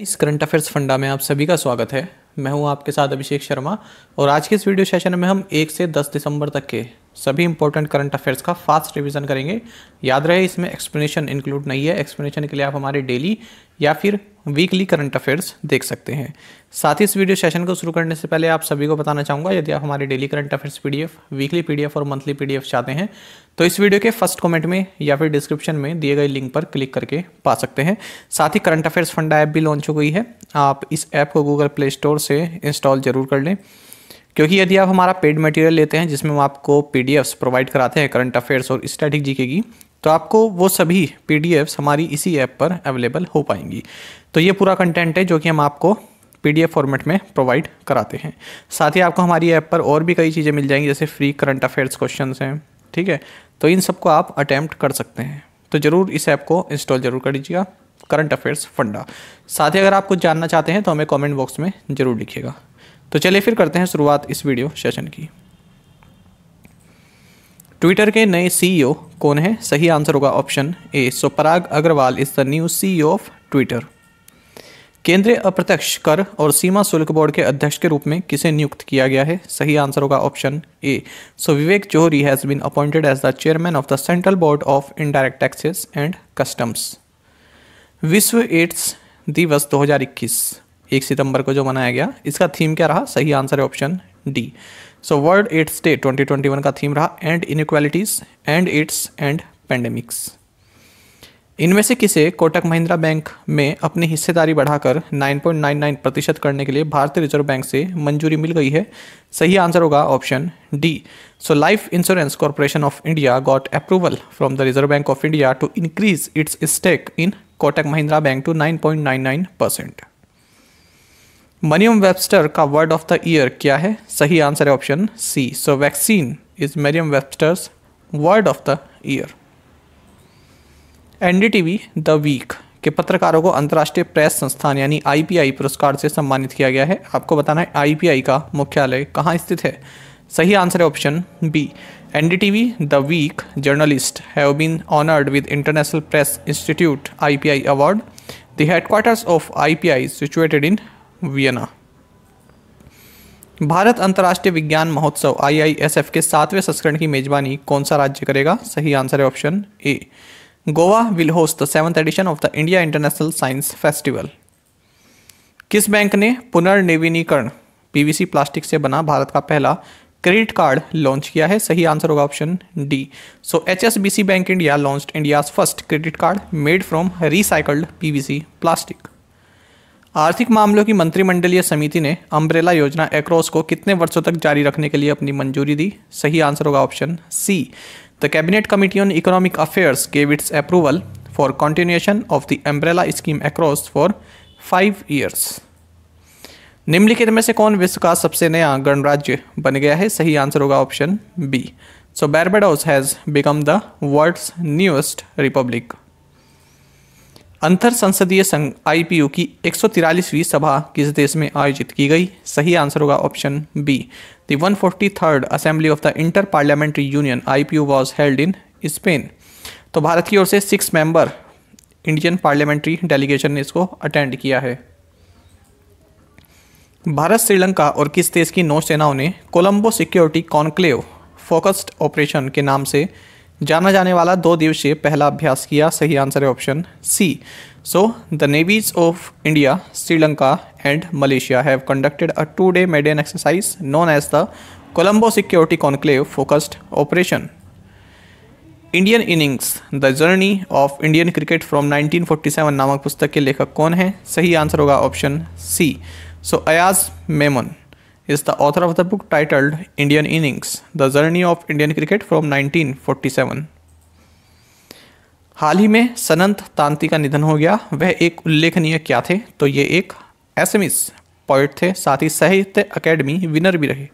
इस current affairs funda में आप सभी का स्वागत है मैं हूं आपके साथ अभिषेक शर्मा और आज के इस वीडियो सेशन में हम एक से दस दिसंबर तक के सभी इंपॉर्टेंट करंट अफेयर्स का फास्ट रिवीजन करेंगे याद रहे इसमें एक्सप्लेनेशन इंक्लूड नहीं है एक्सप्लेनेशन के लिए आप हमारे डेली या फिर वीकली करंट अफेयर्स देख सकते हैं साथ ही इस वीडियो सेशन को शुरू करने से पहले आप सभी को बताना चाहूँगा यदि आप हमारे daily current affairs PDF weekly PDF और मंथली पीडीएफ चाहते हैं तो इस वीडियो के फर्स्ट कमेंट में या फिर डिस्क्रिप्शन में दिए गए लिंक पर क्लिक करके पा सकते हैं साथ ही करंट अफेयर्स फंड ऐप भी लॉन्च हो गई है आप इस ऐप को गूगल प्ले स्टोर से इंस्टॉल जरूर कर लें क्योंकि यदि आप हमारा पेड मटेरियल लेते हैं जिसमें हम आपको पीडीएफ्स प्रोवाइड कराते हैं करंट अफेयर्स और स्टैटिक जीके की तो आपको वो सभी पी हमारी इसी ऐप पर अवेलेबल हो पाएंगी तो ये पूरा कंटेंट है जो कि हम आपको पी फॉर्मेट में प्रोवाइड कराते हैं साथ ही आपको हमारी ऐप पर और भी कई चीज़ें मिल जाएंगी जैसे फ्री करंट अफेयर्स क्वेश्चन हैं ठीक है तो इन सबको आप अटैम्प्ट कर सकते हैं तो ज़रूर इस ऐप को इंस्टॉल जरूर कर लीजिएगा करंट अफेयर्स फंडा साथ ही अगर आप कुछ जानना चाहते हैं तो हमें कमेंट बॉक्स में ज़रूर लिखिएगा तो चलिए फिर करते हैं शुरुआत इस वीडियो सेशन की ट्विटर के नए सीईओ e कौन है सही आंसर होगा option A so Parag Agarwal is the new CEO of Twitter केंद्रीय अप्रत्यक्ष कर और सीमा शुल्क बोर्ड के अध्यक्ष के रूप में किसे नियुक्त किया गया है सही आंसर होगा option A so Vivek Johri has been appointed as the chairman of the Central Board of Indirect Taxes and Customs विश्व एड्स दिवस 2021 एक सितंबर को जो मनाया गया इसका थीम क्या रहा सही आंसर है option D so World AIDS Day 2021 का थीम रहा end inequalities end AIDS end pandemics इनमें से किसे कोटक महिंद्रा बैंक में अपनी हिस्सेदारी बढ़ाकर 9.99 प्रतिशत करने के लिए भारतीय रिजर्व बैंक से मंजूरी मिल गई है सही आंसर होगा option D so Life Insurance Corporation of India got approval from the Reserve Bank of India to increase its stake in Kotak Mahindra Bank to nine percent Merriam Webster का वर्ड ऑफ द ईयर क्या है सही answer है option C so vaccine is Merriam Webster's word of the year NDTV the Week के पत्रकारों को अंतर्राष्ट्रीय press संस्थान यानी आईपीआई पुरस्कार से सम्मानित किया गया है आपको बताना है आईपीआई का मुख्यालय कहाँ स्थित है सही आंसर है option B NDTV the Week journalists have been honoured with International Press Institute IPI award the headquarters of IPI situated in Vienna Bharat अंतर्राष्ट्रीय विज्ञान महोत्सव आईआईएसएफ के सातवें संस्करण की मेजबानी कौन सा राज्य करेगा सही आंसर है option A Goa will host the seventh edition of the India International Science Festival किस बैंक ने पुनर्निवीनीकरण पीवीसी प्लास्टिक से बना भारत का पहला क्रेडिट कार्ड लॉन्च किया है सही आंसर होगा option D so H S B C bank India launch India first credit card made from recycled PVC plastic आर्थिक मामलों की मंत्रिमंडलीय समिति ने अम्ब्रेला योजना एक्रॉस को कितने वर्षों तक जारी रखने के लिए अपनी मंजूरी दी सही आंसर होगा option C the Cabinet Committee on Economic Affairs gave its approval for continuation of the umbrella scheme across for five years निम्नलिखित में से कौन विश्व का सबसे नया गणराज्य बन गया है सही आंसर होगा option B so Barbados has become the world's newest republic अंतर संसदीय संघ आईपीयू की एक सभा किस देश में आयोजित की गई सही आंसर होगा option B the one forty third assembly of the Inter Parliamentary Union you was held in Spain तो भारत की ओर से six member Indian parliamentary delegation ने इसको अटेंड किया है भारत श्रीलंका और किस देश की नौसेनाओं ने Colombo security conclave focused operation के नाम से जाना जाने वाला दो दिवसीय पहला अभ्यास किया सही आंसर है option C so the navies of India Sri Lanka and Malaysia have conducted a two day median exercise known as the Colombo security conclave focused operation Indian innings the journey of Indian cricket from 1947 नामक पुस्तक के लेखक कौन है सही answer होगा option C so Ayaz Memon is the author of the book titled Indian Innings The Journey of Indian Cricket from 1947. हाल ही में सनंत तांती का निधन हो गया वह एक उल्लेखनीय क्या थे तो ये एक एसएमिस पॉइंट थे साथ ही साहित्य एकेडमी विनर भी रहे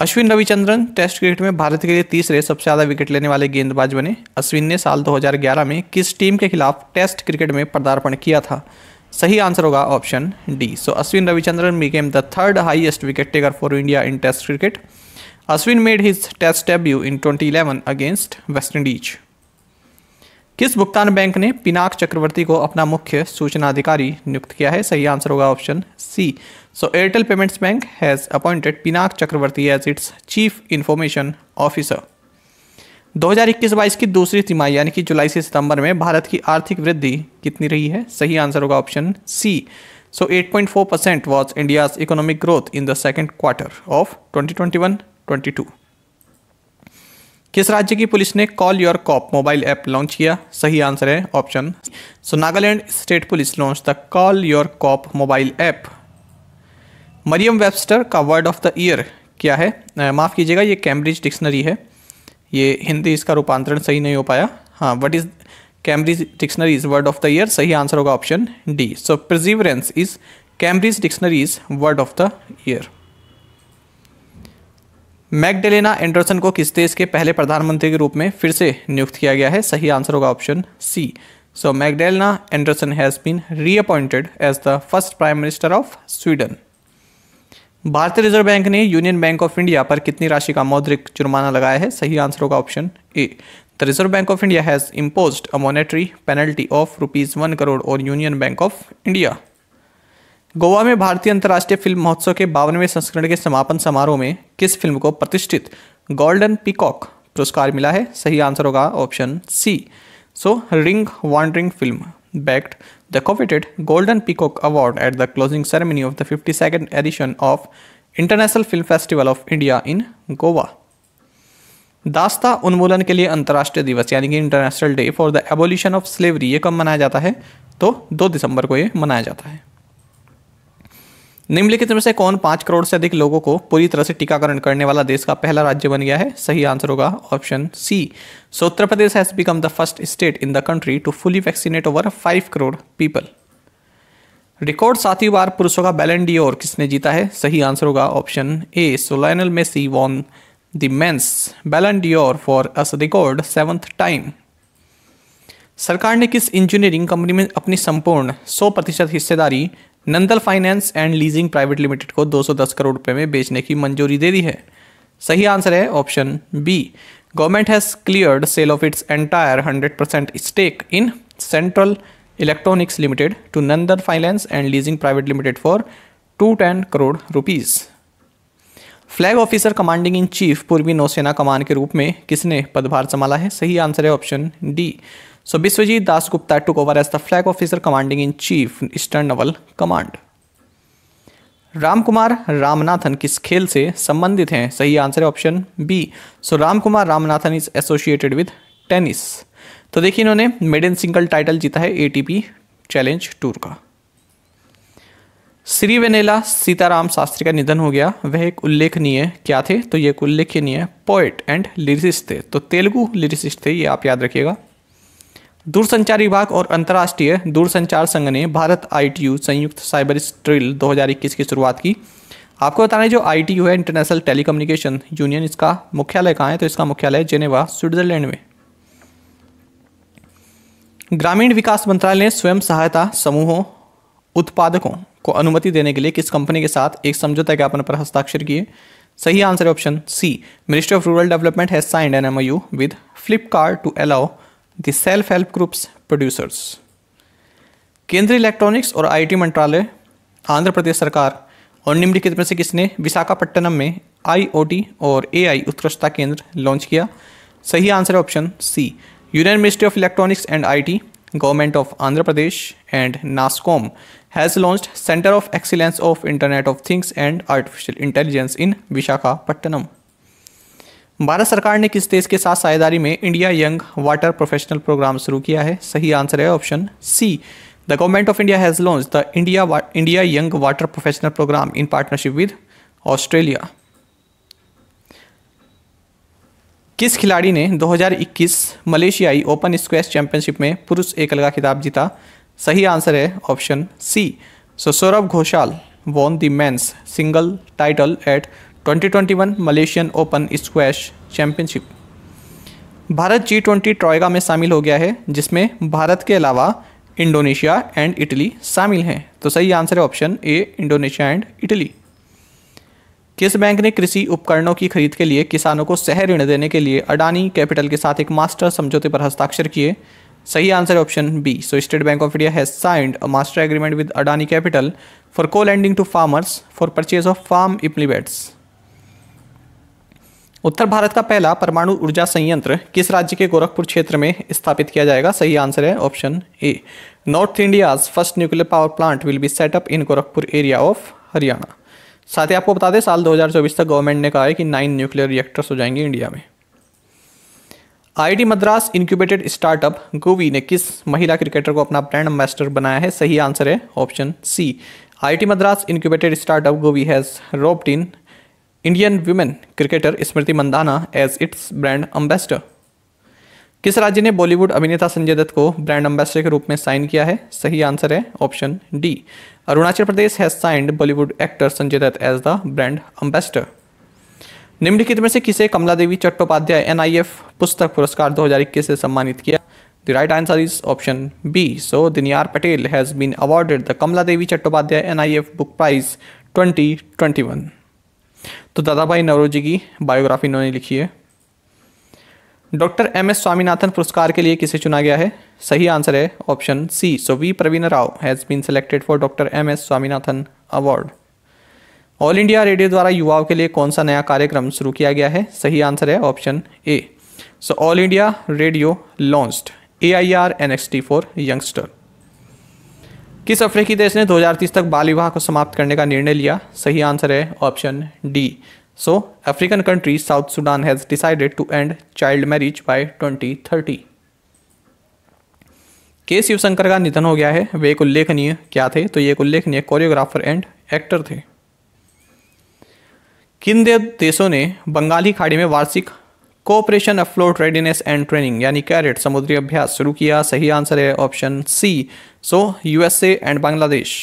अश्विन रविचंद्रन टेस्ट क्रिकेट में भारत के लिए तीसरे सबसे ज़्यादा विकेट लेने वाले गेंदबाज बने अश्विन ने साल 2011 में किस टीम के खिलाफ टेस्ट क्रिकेट में पदार्पण किया था सही आंसर होगा option D so Ashwin Ravichandran became the third highest wicket taker for India in test cricket Ashwin made his test debut in 2011 against West Indies किस भुगतान बैंक ने पिनाक चक्रवर्ती को अपना मुख्य सूचना अधिकारी नियुक्त किया है सही आंसर होगा option C so Airtel Payments Bank has appointed Pinak Chakravarty as its chief information officer 2021-22 की दूसरी तिमाही यानी कि जुलाई से सितंबर में भारत की आर्थिक वृद्धि कितनी रही है सही आंसर होगा option C so 8.4 percent was India economic growth in the second quarter of 2021-22 किस राज्य की पुलिस ने call your cop mobile app launch किया सही आंसर है option so Nagaland state police launch the call your cop mobile app Merriam Webster का word of the year क्या है माफ़ कीजिएगा ये कैम्ब्रिज डिक्शनरी है ये हिंदी इसका रूपांतरण सही नहीं हो पाया हाँ what is Cambridge Dictionary's word of the year सही आंसर होगा option D so perseverance is Cambridge Dictionary's word of the year Magdalena Andersson को किस देश के पहले प्रधानमंत्री के रूप में फिर से नियुक्त किया गया है सही आंसर होगा option C so Magdalena Andersson has been reappointed as the first prime minister of Sweden भारतीय रिजर्व बैंक ने यूनियन बैंक ऑफ इंडिया पर कितनी राशि का मौद्रिक जुर्माना लगाया है सही आंसर होगा option A the Reserve Bank of India has impose a monetary penalty of rupees one crore और Union Bank of India Goa में भारतीय अंतर्राष्ट्रीय फिल्म महोत्सव के बावनवें संस्करण के समापन समारोह में किस फिल्म को प्रतिष्ठित गोल्डन पिकॉक पुरस्कार मिला है सही आंसर होगा option C so Ring Wandering film backed the coveted Golden Peacock Award at the closing ceremony of the 52nd edition of International Film Festival of India in Goa. दास्ता उन्मूलन के लिए अंतर्राष्ट्रीय दिवस यानी कि international day for the abolition of slavery ये कब मनाया जाता है तो 2 दिसंबर को ये मनाया जाता है निम्नलिखित में से कौन पांच करोड़ से अधिक लोगों को पूरी तरह से टीकाकरण करने वाला देश का पहला राज्य बन गया है सही आंसर होगा option C so Uttar Pradesh has become the first state in the country to fully vaccinate over five crore people record साथी बार पुरुषों का बैलन डी और किसने जीता है सही आंसर होगा option A so Lionel Messi won the men's Ballon d'Or for as record seventh time सरकार ने किस इंजीनियरिंग कंपनी में अपनी संपूर्ण 100 प्रतिशत हिस्सेदारी Nandal finance and leasing private limited को 210 करोड़ रुपए में बेचने की मंजूरी दे दी है सही आंसर है option B government has cleared sale of its entire 100 percent stake in Central Electronics Limited to Nandal finance and leasing private limited for two crore rupees flag officer commanding in chief पूर्वी नौसेना कमान के रूप में किसने पदभार संभाला है सही आंसर है option D So Das Gupta Gupta over as the flag officer commanding in chief eastern naval command Ram Ramkumar Ramanathan किस खेल से संबंधित हैं सही आंसर है option B so Ramkumar Ramanathan is associated with tennis तो देखिए इन्होंने मेडन सिंगल टाइटल जीता है एटीपी चैलेंज टूर का श्री वेनेला सीताराम शास्त्री का निधन हो गया वह एक उल्लेखनीय क्या थे तो ये एक उल्लेखनीय पोएट एंड लिरिसिस्ट थे तो तेलुगु लिरिसिस्ट थे ये आप याद रखिएगा दूरसंचार विभाग और अंतर्राष्ट्रीय दूरसंचार संघ ने भारत आईटीयू संयुक्त साइबर स्ट्रिल 2021 की शुरुआत की आपको बताना है जो आईटीयू है इंटरनेशनल टेलीकम्युनिकेशन यूनियन इसका मुख्यालय कहाँ है तो इसका मुख्यालय जेनेवा स्विट्जरलैंड में ग्रामीण विकास मंत्रालय ने स्वयं सहायता समूहों उत्पादकों को अनुमति देने के लिए किस कंपनी के साथ एक समझौता ज्ञापन पर हस्ताक्षर किए सही answer option C Ministry of Rural Development has signed an MoU with Flipkart to allow the self help groups producers केंद्रीय इलेक्ट्रॉनिक्स और आईटी मंत्रालय आंध्र प्रदेश सरकार और निम्नलिखित में से किसने विशाखापट्टनम में आईओटी और एआई उत्कृष्टता केंद्र लॉन्च किया सही आंसर है option C Union Ministry of Electronics and IT Government of Andhra Pradesh and NASSCOM has launched Centre of Excellence of Internet of Things and Artificial Intelligence in Visakhapatnam Bharat सरकार ने किस देश के साथ साझेदारी में India Young Water Professional Programme शुरू किया है सही आंसर है option C the Government of India has launch the India India Young Water Professional Programme in partnership with Australia किस खिलाड़ी ने 2021 मलेशियाई ओपन स्क्वेश चैंपियनशिप में पुरुष एकल का खिताब जीता सही आंसर है option C so Saurabh Ghosal won the men's single title at 2021 Malaysian Open squash championship Bharat G twenty troika में शामिल हो गया है जिसमें भारत के अलावा इंडोनेशिया एंड इटली शामिल हैं तो सही आंसर है option A Indonesia and Italy किस बैंक ने कृषि उपकरणों की खरीद के लिए किसानों को सह ऋण देने के लिए अडानी कैपिटल के साथ एक मास्टर समझौते पर हस्ताक्षर किए सही answer option B so State bank of India has signed a master agreement with Adani Capital for co lending to farmers for purchase of farm implements उत्तर भारत का पहला परमाणु ऊर्जा संयंत्र किस राज्य के गोरखपुर क्षेत्र में स्थापित किया जाएगा सही आंसर है option A north India's first nuclear power plant will be set up in Gorakhpur area of Haryana साथ ही आपको बता दें साल 2024 तक गवर्नमेंट ने कहा है कि नाइन न्यूक्लियर रिएक्टर्स हो जाएंगे इंडिया में I Madras incubated startup Govi ने किस महिला क्रिकेटर को अपना ब्रांड एम्बेस्टर बनाया है सही आंसर है option C I Madras incubated startup Govi has roped in Indian women cricketer Smriti Mandhana as its brand ambassador किस राज्य ने बॉलीवुड अभिनेता संजय दत्त को ब्रांड अम्बेसडर के रूप में साइन किया है सही आंसर है option D Arunachal Pradesh has signed Bollywood actor Sanjay Dutt as the brand ambassador निम्नलिखित में से किसे कमला देवी चट्टोपाध्याय एफ पुस्तक पुरस्कार 2021 से सम्मानित किया the right answer is option B so Diniyar Patel has been awarded the Kamala Devi Chattopadhyay F book prize 2021 तो दादा भाई नवरोजी की बायोग्राफी इन्होंने लिखी है डॉक्टर एम एस स्वामीनाथन पुरस्कार के लिए किसे चुना गया है सही आंसर है option C so V Praveen Rao has been selected for doctor M S Swaminathan award All India Radio द्वारा युवाओं के लिए कौन सा नया कार्यक्रम शुरू किया गया है सही आंसर है option A so All India Radio launched A I R N X T for youngster किस अफ्रीकी देश ने 2030 तक बाल विवाह को समाप्त करने का निर्णय लिया सही आंसर है option D so African country South Sudan has decided to end child marriage by 2030 के शिवशंकर का निधन हो गया है वे एक उल्लेखनीय क्या थे तो ये एक उल्लेखनीय कोरियोग्राफर एंड एक्टर थे किन देशों ने बंगाली खाड़ी में वार्षिक cooperation afloat readiness and training यानी कैरेट समुद्री अभ्यास शुरू किया सही आंसर है option C so USA and Bangladesh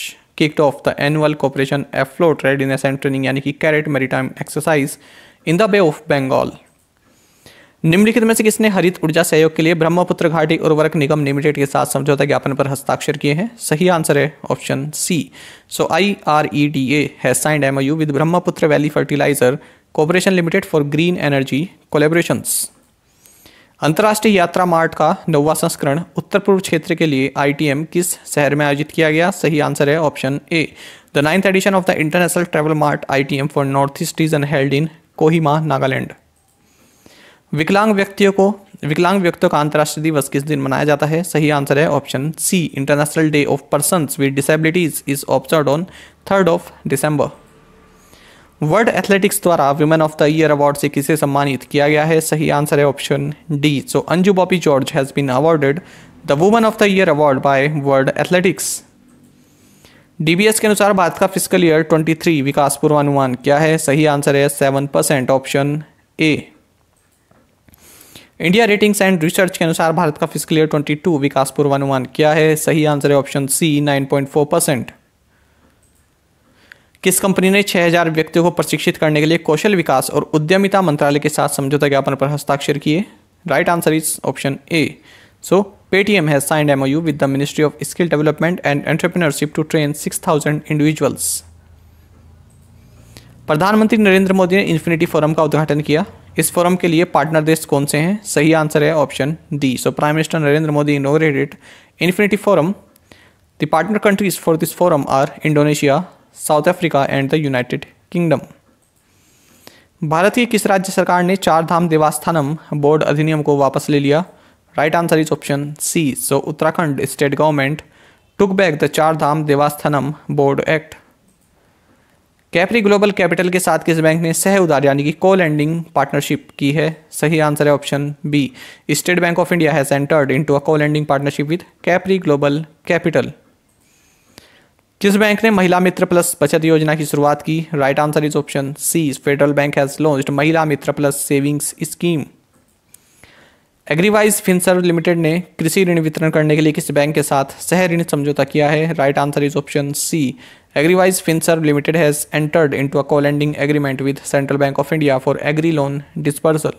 kicked off the annual cooperation afloat readiness and training यानी कि कैरेट मेरी exercise in the Bay of Bengal निम्नलिखित में से किसने हरित ऊर्जा सहयोग के लिए ब्रह्मपुत्र घाटी उर्वरक निगम लिमिटेड के साथ समझौता ज्ञापन पर हस्ताक्षर किए हैं सही आंसर है option C so I R E D A है signed M U with Brahmaputra Valley Fertiliser Corporation Limited for green energy collaborations अंतर्राष्ट्रीय यात्रा मार्ट का नौवा संस्करण उत्तर पूर्व क्षेत्र के लिए आई किस शहर में आयोजित किया गया सही आंसर है option A the ninth edition of the international travel mart M for north east region held in Kohima Nagaland विकलांग व्यक्तियों को विकलांग व्यक्तियों का अंतर्राष्ट्रीय दिवस किस दिन मनाया जाता है सही आंसर है option C International Day of Person with Disabilities is observe on third of December World Athletics द्वारा women of the year award से किसे सम्मानित किया गया है सही आंसर है option D so Anju Bobby George has been awarded the women of the year award by World Athletics DBS के अनुसार भारत का फिजिकल ईयर 23 विकास पूर्वानुमान क्या है सही आंसर है seven percent option A India Ratings and Research के अनुसार भारत का फिजिकल ईयर 22 विकास पूर्वानुमान क्या है सही आंसर है option C nine point four percent किस कंपनी ने 6000 व्यक्तियों को प्रशिक्षित करने के लिए कौशल विकास और उद्यमिता मंत्रालय के साथ समझौता ज्ञापन पर हस्ताक्षर किए right answer is option A so Paytm has signed M U with the Ministry of Skill Development and Entrepreneurship to train six thousand individuals प्रधानमंत्री नरेंद्र मोदी ने इन्फिनिटी फोरम का उद्घाटन किया इस फोरम के लिए पार्टनर देश कौन से हैं सही आंसर है option D so prime minister Narendra Modi inaugurated Infinity Forum the partner countries for this forum are Indonesia South Africa and the United Kingdom Bharat की किस राज्य सरकार ने चार धाम देवास्थानम बोर्ड अधिनियम को वापस ले लिया right answer is option C so Uttarakhand state government took back the Char Dham Devasthanam Board Act Capri Global Capital के साथ किस बैंक ने सह उधार यानी कि को लैंडिंग पार्टनरशिप की है सही आंसर है option B state bank of India has entered into a co lending partnership with Capri Global Capital किस बैंक ने महिला मित्र प्लस बचत योजना की शुरुआत की right answer is option C Federal Bank has launch Mahila Mitra plus savings scheme Agriwise Finserv Limited ने कृषि ऋण वितरण करने के लिए किस बैंक के साथ सह ऋण समझौता किया है right answer is option C Agriwise Finserv Limited has entered into a co agreement with Central Bank of India for agri loan dispersal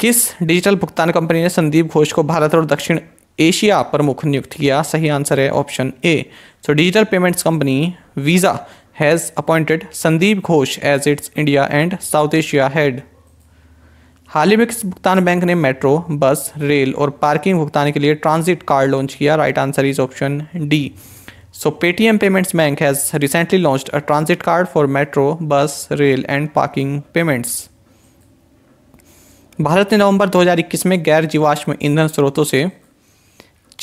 किस डिजिटल भुगतान कंपनी ने संदीप घोष को भारत और दक्षिण एशिया प्रमुख नियुक्त किया सही आंसर है option A so digital payments company Visa has appointed Sandeep Ghosh as its India and South Asia head हाल ही में किस भुगतान बैंक ने मेट्रो बस रेल और पार्किंग भुगतान के लिए ट्रांजिट कार्ड लॉन्च किया right answer is option D so Paytm payments bank has recently launch a transit card for metro bus rail and parking payments Bharat ने नवंबर 2021 में गैर जीवाश्म ईंधन स्रोतों से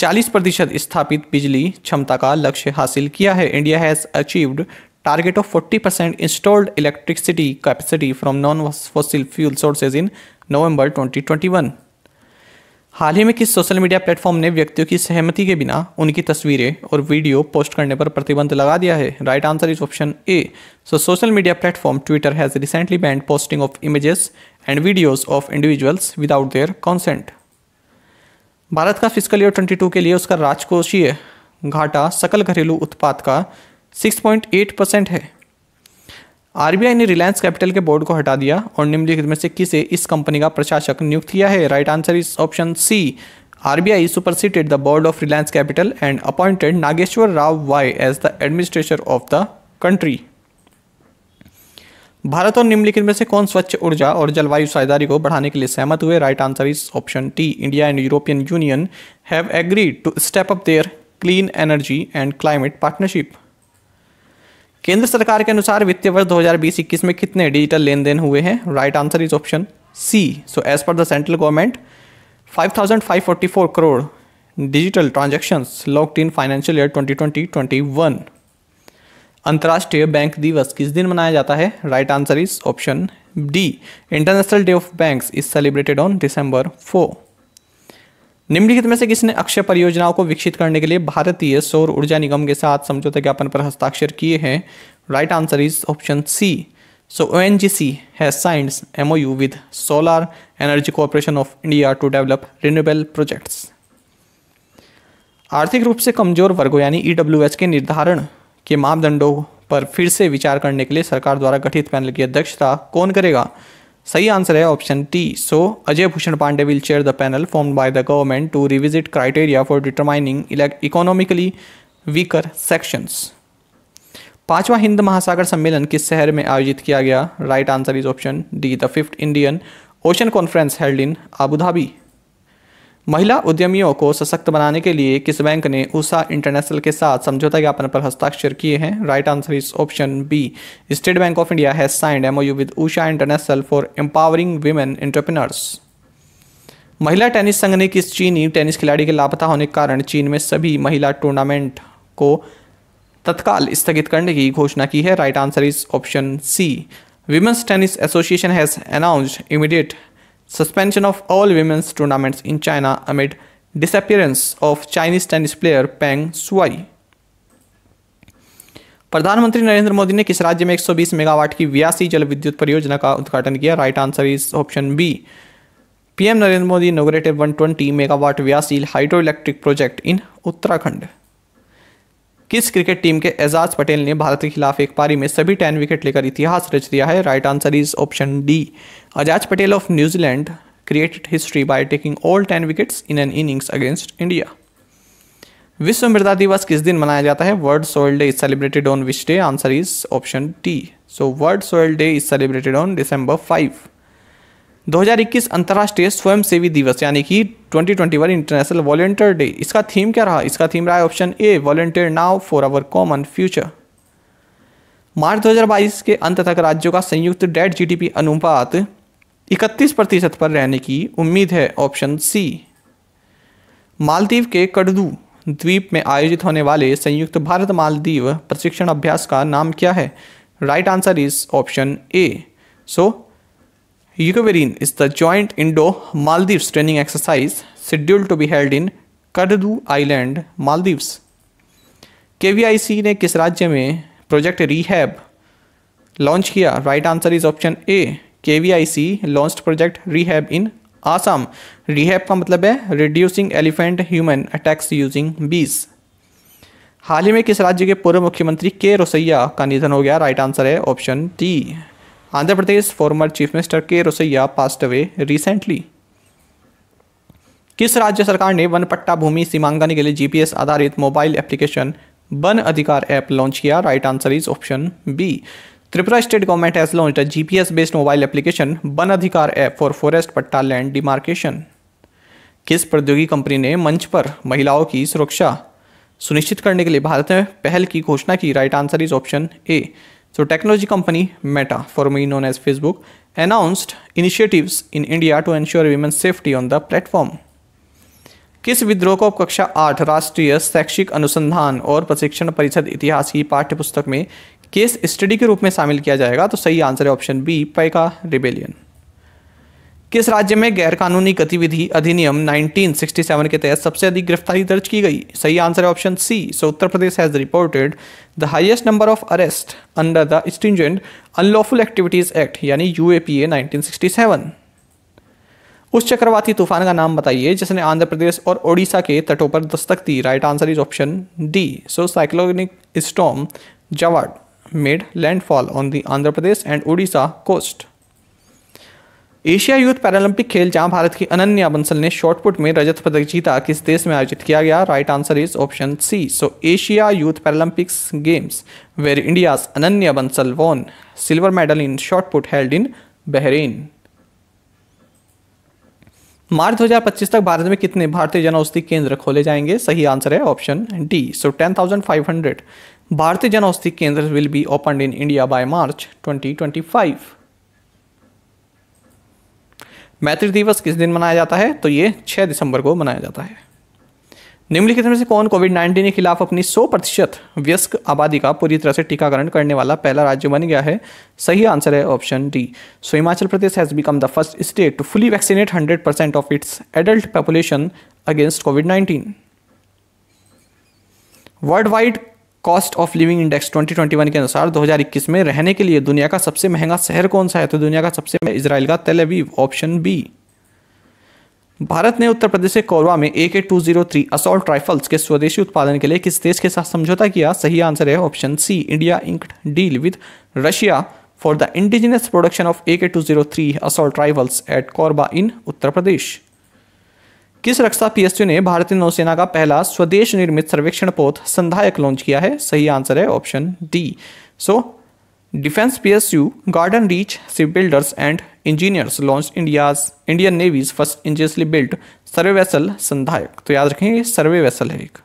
40 प्रतिशत स्थापित बिजली क्षमता का लक्ष्य हासिल किया है India has achieved target of 40% installed electricity capacity from non fossil fuel sources in November 2021 हाल ही में किस सोशल मीडिया प्लेटफॉर्म ने व्यक्तियों की सहमति के बिना उनकी तस्वीरें और वीडियो पोस्ट करने पर प्रतिबंध लगा दिया है right answer is option A so social media platform Twitter has recently banned posting of images and videos of individuals without their consent Bharat का फिजिकल ईयर 22 के लिए उसका राजकोषीय घाटा सकल घरेलू उत्पाद का 6.8 परसेंट है आरबीआई ने रिलायंस कैपिटल के बोर्ड को हटा दिया और निम्नलिखित में से किसे इस कंपनी का प्रशासक नियुक्त किया है right answer is option C RBI superseded the board of Reliance Capital and appointed Nageswara Rao Y as the administrator of the country Bharat और निम्नलिखित में से कौन स्वच्छ ऊर्जा और जलवायु साझेदारी को बढ़ाने के लिए सहमत हुए right answer is option T India and European Union have agreed to step up their clean energy and climate partnership केंद्र सरकार के अनुसार वित्तीय वर्ष 2020-21 में कितने डिजिटल लेन देन हुए हैं right answer is option C so as per the central government 5,544 crore digital transactions locked in financial year 2020-21 अंतर्राष्ट्रीय बैंक दिवस किस दिन मनाया जाता है right answer is option D International Day of Banks is celebrated on December four निम्नलिखित में से किसने अक्षय परियोजनाओं को विकसित करने के लिए भारतीय सौर ऊर्जा निगम के साथ समझौते ज्ञापन पर हस्ताक्षर किए हैं right answer is option C So signs M O U with Solar energy Corporation of India to develop renewable projects आर्थिक रूप से कमजोर वर्गों यानी ई e के निर्धारण के मापदंडों पर फिर से विचार करने के लिए सरकार द्वारा गठित पैनल की अध्यक्षता कौन करेगा सही आंसर है option D so Ajay Bhushan Pandey will chair the panel form by the government to revisit criteria for determining economically weaker sections पांचवा हिंद महासागर सम्मेलन किस शहर में आयोजित किया गया right answer is option D the fifth Indian Ocean Conference held in Abu Dhabi Dhabi महिला उद्यमियों को सशक्त बनाने के लिए किस बैंक ने उषा इंटरनेशनल के साथ समझौता ज्ञापन पर हस्ताक्षर किए हैं right answer is option B state bank of India has signed MOU with Usha International for empowering women entrepreneurs महिला टेनिस संघ ने किस चीनी टेनिस खिलाड़ी के लापता होने के कारण चीन में सभी महिला टूर्नामेंट को तत्काल स्थगित करने की घोषणा की है right answer is option C Women's Tennis Association has announced immediate suspension of all women's tournaments in China amid disappearance of Chinese tennis player Peng Shuai. प्रधानमंत्री नरेंद्र मोदी ने किस राज्य में 120 मेगावाट की व्यासी जल विद्युत परियोजना का उद्घाटन किया right answer is option B PM Narendra Modi inaugurated 120 megawatt Vyasi hydro electric project in Uttarakhand किस क्रिकेट टीम के एजाज पटेल ने भारत के खिलाफ एक पारी में सभी टेन विकेट लेकर इतिहास रच दिया है right answer is option D Ajaz Patel of New Zealand created history by taking all ten wickets in an innings against India विश्व मृदा दिवस किस दिन मनाया जाता है world soil day is celebrated on which day answer is option D so world soil day is celebrated on December five 2021 अंतर्राष्ट्रीय स्वयंसेवी दिवस यानी कि 2021 इंटरनेशनल वॉलेंटियर डे इसका थीम क्या रहा इसका थीम रहा है option A volunteer now for our common future मार्च 2022 के अंत तक राज्यों का संयुक्त डेट जीडीपी अनुपात 31 प्रतिशत पर रहने की उम्मीद है ऑप्शन सी मालदीव के कडू द्वीप में आयोजित होने वाले संयुक्त भारत मालदीव प्रशिक्षण अभ्यास का नाम क्या है right answer is option A so Euroverin is the joint Indo-Maldives training exercise scheduled to be held in करदू आइलैंड मालदीव्स के ने किस राज्य में प्रोजेक्ट रीहैब लॉन्च किया right answer is option A K V I C launch project rehab in Assam rehab का मतलब है reducing elephant human attacks using bees हाल ही में किस राज्य के पूर्व मुख्यमंत्री के रोसैया का निधन हो गया राइट आंसर है option T Andhra Pradesh former chief minister K Rosaiya passed away recently किस राज्य सरकार ने वन पट्टा भूमि सीमांकन के लिए जीपीएस आधारित मोबाइल एप्लीकेशन वन अधिकार ऐप लॉन्च किया right answer is option B Tripura state government has launch a GPS based mobile application वन अधिकार app for forest patta land demarcation किस प्रौद्योगिकी कंपनी ने मंच पर महिलाओं की सुरक्षा सुनिश्चित करने के लिए भारत में पहल की घोषणा की right answer is option A So technology company Meta, formerly known as Facebook, announced initiatives in India to ensure women's safety on the platform. किस विद्रोह को कक्षा आठ राष्ट्रीय शैक्षिक अनुसंधान और प्रशिक्षण परिषद इतिहास की पाठ्यपुस्तक में केस स्टडी के रूप में शामिल किया जाएगा तो सही आंसर है ऑप्शन बी पैका रिबेलियन किस राज्य में गैरकानूनी गतिविधि अधिनियम 1967 के तहत सबसे अधिक गिरफ्तारी दर्ज की गई सही आंसर है option C so Uttar Pradesh has reported the highest number of arrest under the stringent unlawful activities act यानी यू 1967 उस चक्रवाती तूफान का नाम बताइए जिसने आंध्र प्रदेश और ओडिशा के तटों पर दस्तक दी right answer is option D so cyclonic storm Jawad made landfall on the Andhra Pradesh and Odisha coast Asia youth Paralympic खेल जहां भारत की अनन्या बंसल ने शॉर्टपुट में रजत पदक जीता किस देश में आयोजित किया गया right answer is option C so Asia youth Paralympics games where India's Ananya Bansal won silver medal in shot put held in Bahrain March 2025 तक भारत में कितने भारतीय जन औषधि केंद्र खोले जाएंगे सही आंसर है ऑप्शन डी सो 10,500 भारतीय Jan Aushadhi Kendra will be open in India by March 2025 Maitri दिवस किस दिन मनाया जाता है तो ये 6 दिसंबर को मनाया जाता है निम्नलिखित में से कौन कोविड 19 के खिलाफ अपनी 100 प्रतिशत व्यस्क आबादी का पूरी तरह से टीकाकरण करने वाला पहला राज्य बन गया है सही आंसर है option D so Himachal Pradesh has become the first state to fully vaccinate hundred percent of its adult population against covid nineteen world wide cost of living index 2021 के अनुसार 2021 में रहने के लिए दुनिया का सबसे महंगा शहर कौन सा है तो दुनिया का सबसे इसराइल का तेल अवीव ऑप्शन बी भारत ने उत्तर प्रदेश के कोरबा में A K two zero three assault rifles के स्वदेशी उत्पादन के लिए किस देश के साथ समझौता किया सही आंसर है option C India ink deal with Russia for the indigenous production of A K two zero three assault rifles at Korba in Uttar Pradesh किस रक्षा पीएसयू ने भारतीय नौसेना का पहला स्वदेश निर्मित सर्वेक्षण पोत संधायक लॉन्च किया है सही आंसर है option D so defence PSU garden reach ship builders and engineers launch India Indian navy's first indigenously built survey vessel Sandhayak तो याद रखें सर्वे वेसल है एक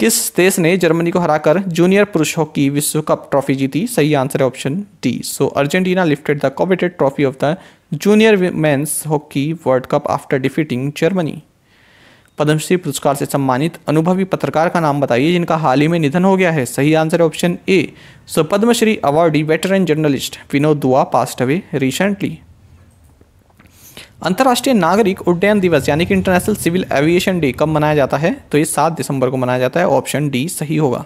किस देश ने जर्मनी को हराकर जूनियर पुरुष हॉकी विश्व कप ट्रॉफी जीती सही आंसर है option D so Argentina lifted the coveted trophy of the junior men's hockey world cup after defeating Germany Padma Shri पुरस्कार से सम्मानित अनुभवी पत्रकार का नाम बताइए जिनका हाल ही में निधन हो गया है सही answer option A so Padma Shri awardee veteran journalist Vinod Dua passed away recently अंतर्राष्ट्रीय नागरिक उड्डयन दिवस यानी कि इंटरनेशनल सिविल एविएशन डे कब मनाया जाता है तो ये सात दिसंबर को मनाया जाता है ऑप्शन डी सही होगा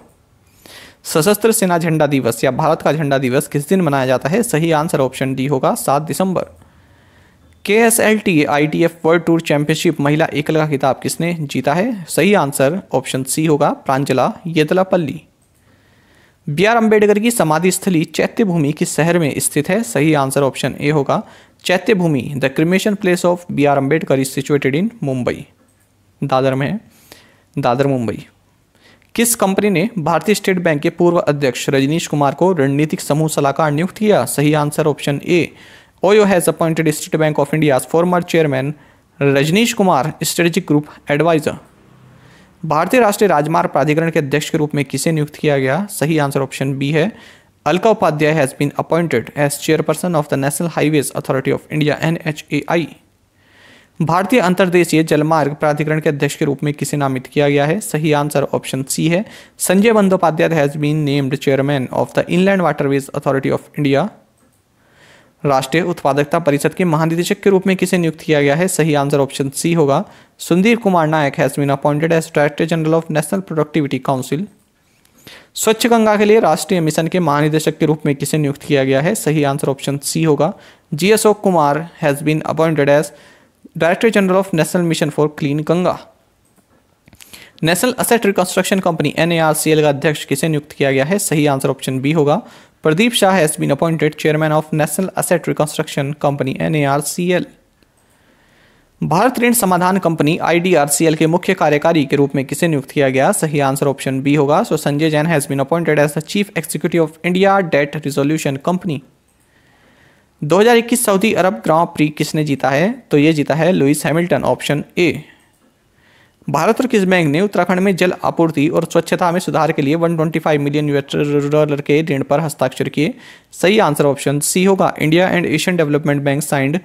सशस्त्र सेना झंडा दिवस या भारत का झंडा दिवस किस दिन मनाया जाता है सही आंसर ऑप्शन डी होगा सात दिसंबर के S L T I T F world tour championship महिला एकल का खिताब किसने जीता है सही आंसर ऑप्शन सी होगा प्रांजला येदलापल्ली बी आर अम्बेडकर की समाधि स्थली भूमि किस शहर में स्थित है सही आंसर ऑप्शन ए होगा Chaitya Bhoomi the cremation place of B R Ambedkar is situated in Mumbai Dadar में दादर मुंबई किस कंपनी ने भारतीय स्टेट बैंक के पूर्व अध्यक्ष रजनीश कुमार को रणनीतिक समूह सलाहकार नियुक्त किया सही answer option A OYO has appointed state bank of India former chairman Rajnish Kumar strategic group adviser भारतीय राष्ट्रीय राजमार्ग प्राधिकरण के अध्यक्ष के रूप में किसे नियुक्त किया गया सही आंसर ऑप्शन बी है Alka Upadhyaya has been appointed as chairperson of the national highways authority of India N H A I भारतीय अंतर्देशीय जलमार्ग प्राधिकरण के अध्यक्ष के रूप में किसे नामित किया गया है सही आंसर ऑप्शन सी है Sanjay Bandyopadhyay has been named chairman of the inland waterways authority of India राष्ट्रीय उत्पादकता परिषद के महानिदेशक के रूप में किसे नियुक्त किया गया है सही आंसर ऑप्शन सी होगा Sundeep Kumar Nayak has appointed as director general of national productivity council स्वच्छ गंगा के लिए राष्ट्रीय मिशन के महानिदेशक के रूप में किसे नियुक्त किया गया है सही आंसर ऑप्शन सी होगा G S Kumar has been appointed as director general of national mission for clean Ganga national asset reconstruction company NARCL का अध्यक्ष किसे नियुक्त किया गया है सही आंसर ऑप्शन बी होगा Pradeep Shah has been appointed chairman of National Asset Reconstruction Company NARCL. Bharat ऋण समाधान कंपनी आईडीआरसीएल के मुख्य कार्यकारी के रूप में किसे नियुक्त किया गया सही आंसर ऑप्शन बी होगा so Sanjay Jain has been appointed as the chief executive of India debt resolution company 2021 Saudi Arab grand prix किसने जीता है तो ये जीता है Lewis Hamilton option A Bharat और किस बैंक ने उत्तराखंड में जल आपूर्ति और स्वच्छता में सुधार के लिए 125 मिलियन यूएस डॉलर के ऋण पर हस्ताक्षर किए सही आंसर ऑप्शन सी होगा India and Asian development bank signed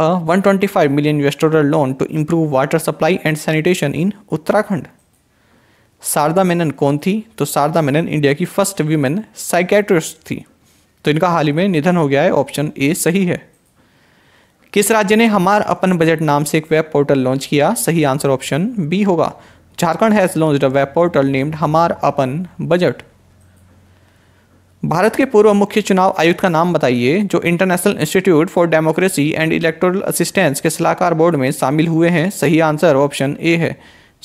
a 125 million US dollar loan to improve water supply and sanitation in Uttarakhand Sharda Menon कौन थी तो शारदा मेनन इंडिया की फर्स्ट वीमेन साइकेट्रिस्ट थी तो इनका हाल ही में निधन हो गया है ऑप्शन ए सही है किस राज्य ने हमार अपन बजट नाम से एक वेब पोर्टल लॉन्च किया सही आंसर ऑप्शन बी होगा Jharkhand has launch a web portal named Hamar Apan budget Bharat के पूर्व मुख्य चुनाव आयुक्त का नाम बताइए जो international institute for democracy and electoral assistance के सलाहकार बोर्ड में शामिल हुए हैं सही आंसर ऑप्शन ए है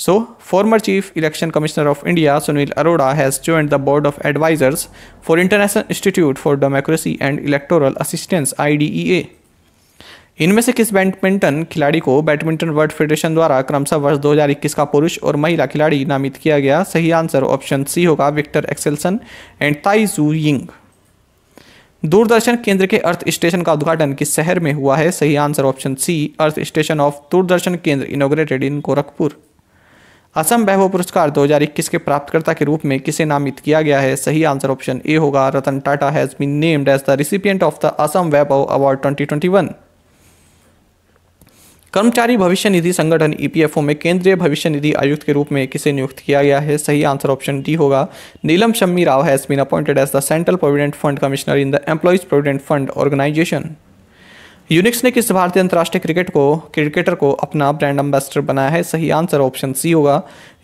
so former chief election commissioner of India Sunil Arora has joined the board of advisers for international institute for democracy and electoral assistance आई इनमें से किस बैडमिंटन खिलाड़ी को बैडमिंटन वर्ल्ड फेडरेशन द्वारा क्रमशः वर्ष 2021 का पुरुष और महिला खिलाड़ी नामित किया गया सही आंसर ऑप्शन सी होगा विक्टर एक्सेलसन एंड ताई जू यिंग दूरदर्शन केंद्र के अर्थ स्टेशन का उद्घाटन किस शहर में हुआ है सही answer option C earth station of Doordarshan Kendra inaugurated in Gorakhpur Assam Vaibhav पुरस्कार 2021 के प्राप्तकर्ता के रूप में किसे नामित किया गया है सही आंसर ऑप्शन ए होगा Ratan Tata has been named as the recipient of the Assam Vaibhav award 2021 कर्मचारी भविष्य निधि संगठन ईपीएफओ में केंद्रीय भविष्य निधि आयुक्त के रूप में किसे नियुक्त किया गया है सही आंसर ऑप्शन डी होगा Neelam Shammi Rao has been appointed as the central provident fund commissioner in the employees provident fund organisation Unix ने किस भारतीय अंतर्राष्ट्रीय क्रिकेट को क्रिकेटर को अपना ब्रांड एम्बेसडर बनाया है सही आंसर ऑप्शन सी होगा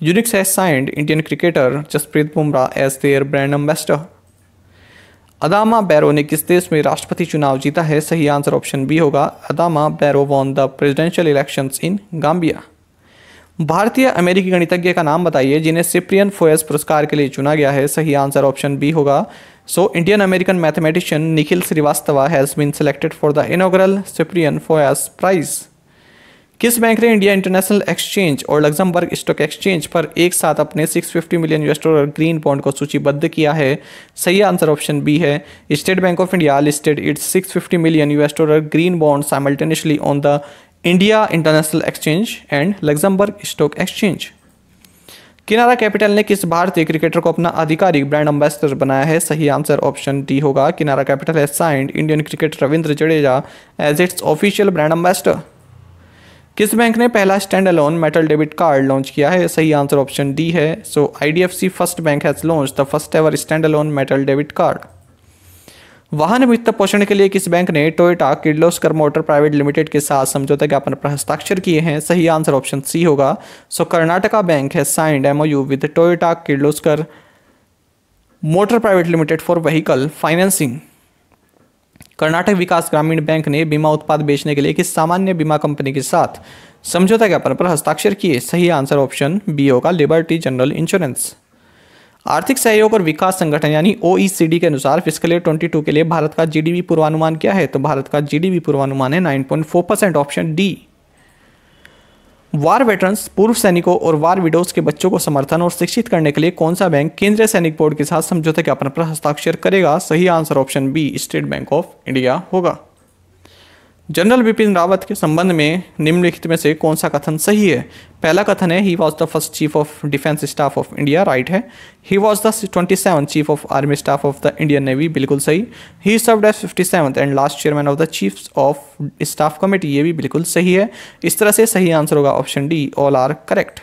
Unix has signed Indian cricketer Jasprit Bumrah as their brand ambassador Adama Barrow ने किस देश में राष्ट्रपति चुनाव जीता है सही आंसर ऑप्शन बी होगा Adama Barrow won the presidential elections in Gambia भारतीय अमेरिकी गणितज्ञ का नाम बताइए जिन्हें सिप्रियन फोयस पुरस्कार के लिए चुना गया है सही आंसर ऑप्शन बी होगा so Indian American mathematician Nikhil Srivastava has been selected for the inaugural Ciprian Foias prize किस बैंक ने इंडिया इंटरनेशनल एक्सचेंज और लग्जमबर्ग स्टॉक एक्सचेंज पर एक साथ अपने 650 million US dollar green bond को सूचीबद्ध किया है सही आंसर ऑप्शन बी है State bank of India listed its 650 million US dollar green bond simultaneously on the India International Exchange and Luxembourg stock exchange किनारा कैपिटल ने किस भारतीय क्रिकेटर को अपना आधिकारिक ब्रांड एम्बेसडर बनाया है सही आंसर ऑप्शन डी होगा किनारा कैपिटल है signed Indian cricketer Ravindra Jadeja as its official brand ambassador किस बैंक ने पहला stand alone metal debit card launch किया है सही आंसर ऑप्शन डी है so IDFC first bank has launch the first ever stand alone metal debit card वाहन वित्त पोषण के लिए किस बैंक ने Toyota Kirloskar motor private limited के साथ समझौता ज्ञापन पर हस्ताक्षर किए हैं सही आंसर ऑप्शन सी होगा सो कर्नाटका बैंक है signed MOU with Toyota Kirloskar motor private limited for vehicle financing Karnataka Vikas Grameen bank ने बीमा उत्पाद बेचने के लिए किस सामान्य बीमा कंपनी के साथ समझौता ज्ञापन पर हस्ताक्षर किए सही आंसर ऑप्शन बी होगा लिबर्टी जनरल इंश्योरेंस आर्थिक सहयोग और विकास संगठन यानी ओ के अनुसार फिस्कल ईयर ट्वेंटी के लिए भारत का जी पूर्वानुमान क्या है तो भारत का जी पूर्वानुमान है nine percent option D war veterans पूर्व सैनिकों और वार विडोज के बच्चों को समर्थन और शिक्षित करने के लिए कौन सा बैंक केंद्रीय सैनिक बोर्ड के साथ समझौते ज्ञापन पर हस्ताक्षर करेगा सही answer option B state bank of India होगा जनरल बिपिन रावत के संबंध में निम्नलिखित में से कौन सा कथन सही है पहला कथन है he was the first chief of defence staff of India right है he was the twenty seven chief of army staff of the Indian navy बिल्कुल सही he serve as fifty seven and last chairman of the chief of staff committee ये भी बिल्कुल सही है इस तरह से सही आंसर होगा option D all are correct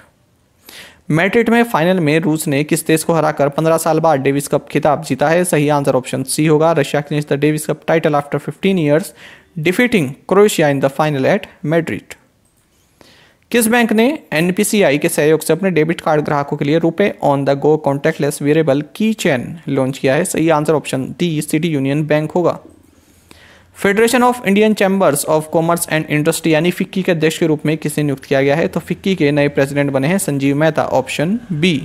Madrid में फाइनल में रूस ने किस देश को हराकर 15 साल बाद डेविस कप खिताब जीता है सही आंसर ऑप्शन सी होगा रशिया ने the Davis cup title after 15 years defeating Croatia in the final at Madrid किस बैंक ने एन के सहयोग से अपने डेबिट कार्ड ग्राहकों के लिए रुपए on the go contactless wearable key chain launch किया है सही answer option D city union bank होगा federation of Indian chambers of commerce and industry यानी फिक्की के अध्यक्ष के रूप में किसे नियुक्त किया गया है तो फिक्की के नए प्रेसिडेंट बने हैं संजीव मेहता ऑप्शन बी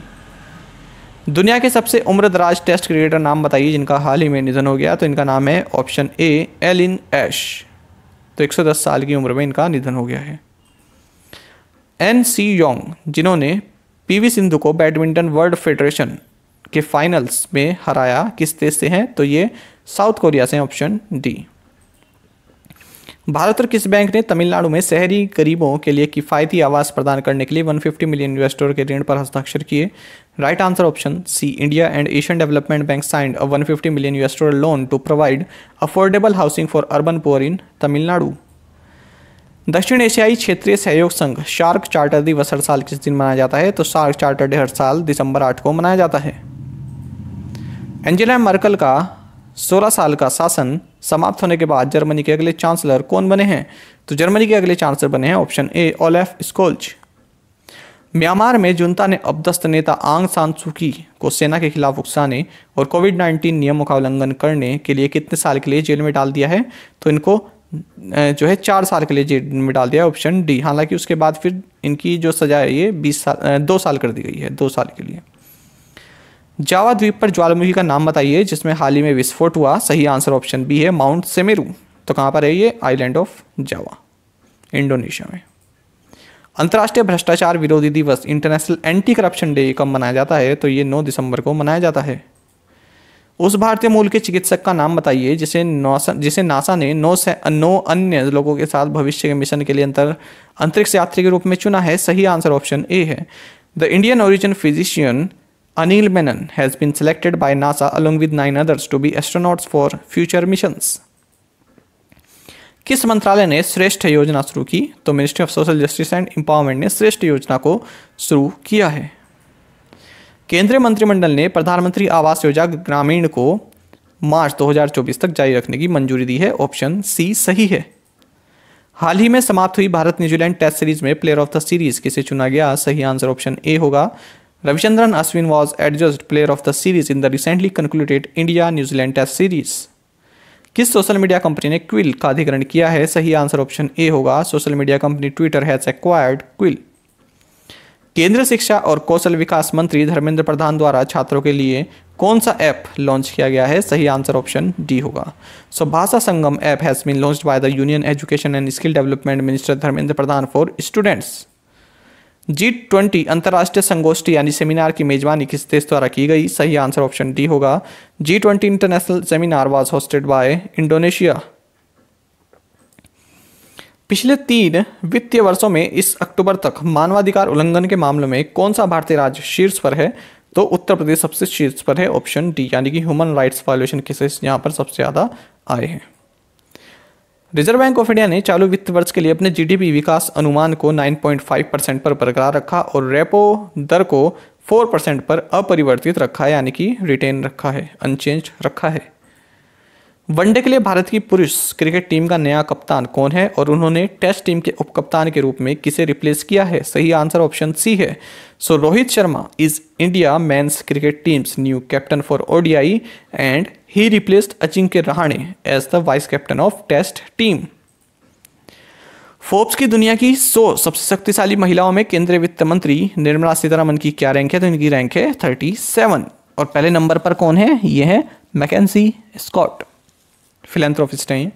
दुनिया के सबसे उम्रदराज टेस्ट क्रिकेटर नाम बताइए जिनका हाल ही में निधन हो गया तो इनका नाम है ऑप्शन ए एलिन एश तो 110 साल की उम्र में इनका निधन हो गया है एन सी योंग जिन्होंने पीवी सिंधु को बैडमिंटन वर्ल्ड फेडरेशन के फाइनल्स में हराया किस देश से हैं तो ये साउथ कोरिया से हैं ऑप्शन डी भारत और किस बैंक ने तमिलनाडु में शहरी गरीबों के लिए किफ़ायती आवास प्रदान करने के लिए 150 मिलियन इन्वेस्टर के ऋण पर हस्ताक्षर किए right answer option C India and Asian development bank signed a 150 million investor loan to provide affordable housing for urban poor in Tamil Nadu दक्षिण एशियाई क्षेत्रीय सहयोग संघ शार्क चार्टर दिवस हर साल किस दिन मनाया जाता है तो शार्क चार्टर डे हर साल दिसंबर आठ को मनाया जाता है एंजेला मर्कल का 16 साल का शासन समाप्त होने के बाद जर्मनी के अगले चांसलर कौन बने हैं तो जर्मनी के अगले चांसलर बने हैं option A Olaf Scholz Myanmar में जनता ने अपदस्त नेता आंग सान सुकी को सेना के खिलाफ उकसाने और कोविड 19 नियमों का उल्लंघन करने के लिए कितने साल के लिए जेल में डाल दिया है तो इनको जो है चार साल के लिए जेल में डाल दिया ऑप्शन डी हालांकि उसके बाद फिर इनकी जो सजा है ये बीस साल दो साल कर दी गई है दो साल के लिए जावा द्वीप पर ज्वालामुखी का नाम बताइए जिसमें हाल ही में विस्फोट हुआ सही आंसर ऑप्शन बी है माउंट सेमेरू तो कहाँ पर है ये आइलैंड ऑफ जावा इंडोनेशिया में अंतर्राष्ट्रीय भ्रष्टाचार विरोधी दिवस इंटरनेशनल एंटी करप्शन डे कब मनाया जाता है तो ये 9 दिसंबर को मनाया जाता है उस भारतीय मूल के चिकित्सक का नाम बताइए जिसे नासा जिसे नासा ने नौ से नौ अन्य लोगों के साथ भविष्य के मिशन के लिए अंतर अंतरिक्ष यात्री के रूप में चुना है सही आंसर ऑप्शन ए है the Indian origin physician Anil Menon has been selected by NASA along with nine others to be astronauts for future missions. किस मंत्रालय ने श्रेष्ठ योजना शुरू की तो ministry of social justice and empowerment ने श्रेष्ठ योजना को शुरू किया है केंद्रीय मंत्रिमंडल ने प्रधानमंत्री आवास योजना ग्रामीण को मार्च 2024 तक जारी रखने की मंजूरी दी है ऑप्शन सी सही है हाल ही में समाप्त हुई भारत न्यूजीलैंड टेस्ट सीरीज में प्लेयर ऑफ द सीरीज किसे चुना गया सही आंसर ऑप्शन ए होगा Ravichandran Ashwin was adjudged player of the series in the recently concluded India New Zealand Test series किस सोशल मीडिया कंपनी ने क्विल का अधिग्रहण किया है सही आंसर ऑप्शन ए होगा social media company Twitter has acquired Quill केंद्र शिक्षा और कौशल विकास मंत्री धर्मेंद्र प्रधान द्वारा छात्रों के लिए कौन सा ऐप लॉन्च किया गया है सही आंसर ऑप्शन डी होगा so Bhasha Sangam app has been launched by the union education and skill development minister Dharmendra Pradhan for students G twenty अंतर्राष्ट्रीय संगोष्ठी यानी सेमिनार की मेजबानी किस देश द्वारा की गई सही आंसर ऑप्शन डी होगा G twenty international seminar was hosted by Indonesia पिछले तीन वित्तीय वर्षों में इस अक्टूबर तक मानवाधिकार उल्लंघन के मामलों में कौन सा भारतीय राज्य शीर्ष पर है तो उत्तर प्रदेश सबसे शीर्ष पर है ऑप्शन डी यानी कि ह्यूमन राइट्स वायोलेशन केसेस यहाँ पर सबसे ज़्यादा आए हैं रिजर्व बैंक ऑफ इंडिया ने चालू वित्त वर्ष के लिए अपने जीडीपी विकास अनुमान को 9.5 परसेंट पर बरकरार रखा और रेपो दर को 4 परसेंट पर अपरिवर्तित रखा है यानी कि रिटेन रखा है अनचेंज रखा है वनडे के लिए भारत की पुरुष क्रिकेट टीम का नया कप्तान कौन है और उन्होंने टेस्ट टीम के उप कप्तान के रूप में किसे रिप्लेस किया है सही आंसर ऑप्शन सी है so Rohit Sharma is India men's cricket team's new captain for ODI and he replaced Ajinkya Rahane as the vice captain of test team Forbes की दुनिया की 100 सबसे शक्तिशाली महिलाओं में केंद्रीय वित्त मंत्री निर्मला सीतारामन की क्या रैंक है तो इनकी रैंक है 37 और पहले नंबर पर कौन है ये है मैकेंसी स्कॉट फिलेंथ्रोफिस्ट हैं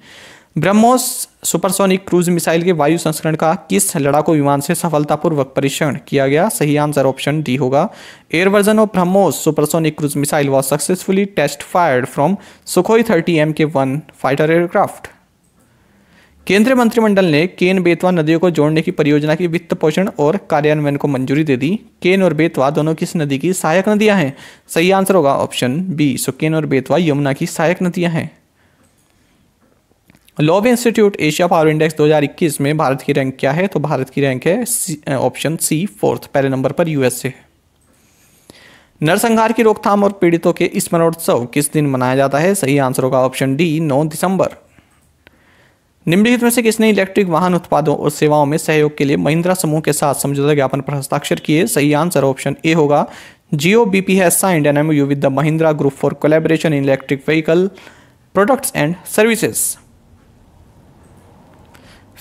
ब्रह्मोस सुपरसोनिक क्रूज मिसाइल के वायु संस्करण का किस लड़ाकू विमान से सफलतापूर्वक परीक्षण किया गया सही आंसर ऑप्शन डी होगा air version of BrahMos supersonic cruise missile was successfully test fired from Sukhoi thirty M K one fighter aircraft केंद्रीय मंत्रिमंडल ने केन बेतवा नदियों को जोड़ने की परियोजना की वित्त पोषण और कार्यान्वयन को मंजूरी दे दी केन और बेतवा दोनों किस नदी की सहायक नदियां हैं सही आंसर होगा ऑप्शन बी सो केन और बेतवा यमुना की सहायक नदियां हैं Lowy Institute Asia power index 2021 में भारत की रैंक क्या है तो भारत की रैंक है ऑप्शन सी फोर्थ पहले नंबर पर यूएसए नरसंहार की रोकथाम और पीड़ितों के स्मरणोत्सव किस दिन मनाया जाता है सही आंसर होगा ऑप्शन डी नौ दिसंबर निम्नलिखित में से किसने इलेक्ट्रिक वाहन उत्पादों और सेवाओं में सहयोग के लिए महिंद्रा समूह के साथ समझौता ज्ञापन पर हस्ताक्षर किए सही आंसर ऑप्शन ए होगा जियो बीपी है signed an M U with the Mahindra group for collaboration in electric vehicle products and services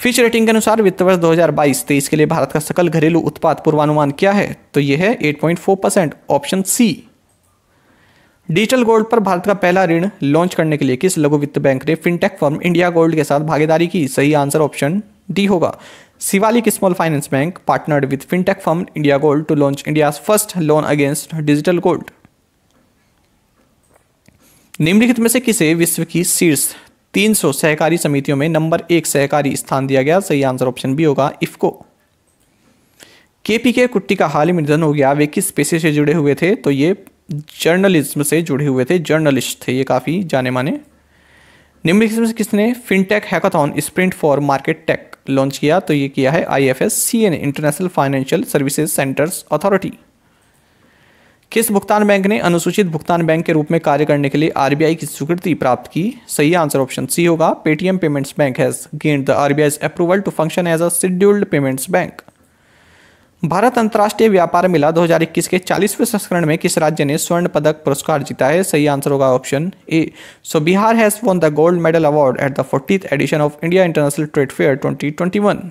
Fitch rating के अनुसार वित्त वर्ष 2022-23 के लिए भारत का सकल घरेलू उत्पाद पूर्वानुमान क्या है तो यह है 8.4 percent option C digital gold पर भारत का पहला ऋण लॉन्च करने के लिए किस लघु वित्त बैंक ने फिनटेक फर्म इंडिया गोल्ड के साथ भागीदारी की सही आंसर ऑप्शन डी होगा Shivalik small finance bank partnered with fintech firm India Gold to launch India first loan against digital gold निम्नलिखित में से किसे विश्व की शीर्ष तीन सौ सहकारी समितियों में नंबर एक सहकारी स्थान दिया गया सही आंसर ऑप्शन बी होगा इफको केपी के कुट्टी का हाल ही में निधन हो गया वे किस पेशे से जुड़े हुए थे तो ये जर्नलिज्म से जुड़े हुए थे जर्नलिस्ट थे ये काफ़ी जाने माने निम्नलिखित में से किसने fintech hackathon sprint for market tech launch किया तो ये किया है I F S C N international financial services centres authority किस भुगतान बैंक ने अनुसूचित भुगतान बैंक के रूप में कार्य करने के लिए आरबीआई की स्वीकृति प्राप्त की सही आंसर ऑप्शन सी होगा Paytm payments bank has gained the RBI approval to function as a scheduled payments bank Bharat अंतर्राष्ट्रीय व्यापार मेला 2021 के 40वें संस्करण में किस राज्य ने स्वर्ण पदक पुरस्कार जीता है सही आंसर होगा option A so Bihar has won the gold medal award at the fortieth edition of India international trade fair 2021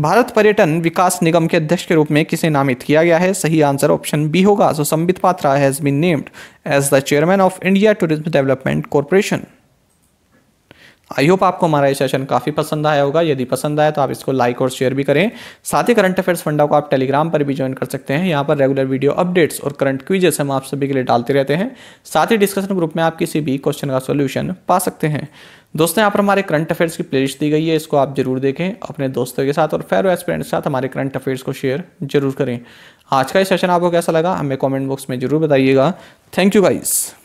Bharat पर्यटन विकास निगम के अध्यक्ष के रूप में किसे नामित किया गया है सही आंसर ऑप्शन बी होगा so Sambit Patra has been named as the chairman of India tourism development corporation I hope आपको हमारा ये सेशन काफ़ी पसंद आया होगा यदि पसंद आया तो आप इसको लाइक और शेयर भी करें साथ ही करंट अफेयर्स फंडा को आप टेलीग्राम पर भी ज्वाइन कर सकते हैं यहाँ पर रेगुलर वीडियो अपडेट्स और करंट क्विजेस हम आप सभी के लिए डालते रहते हैं साथ ही डिस्कशन ग्रुप में आप किसी भी क्वेश्चन का सोल्यूशन पा सकते हैं दोस्तों यहाँ पर हमारे करंट अफेयर्स की प्लेलिस्ट दी गई है इसको आप जरूर देखें अपने दोस्तों के साथ और फेरो एस्पिरेंट के साथ हमारे करंट अफेयर्स को शेयर जरूर करें आज का ये सेशन आपको कैसा लगा हमें कमेंट बॉक्स में जरूर बताइएगा थैंक यू गाइज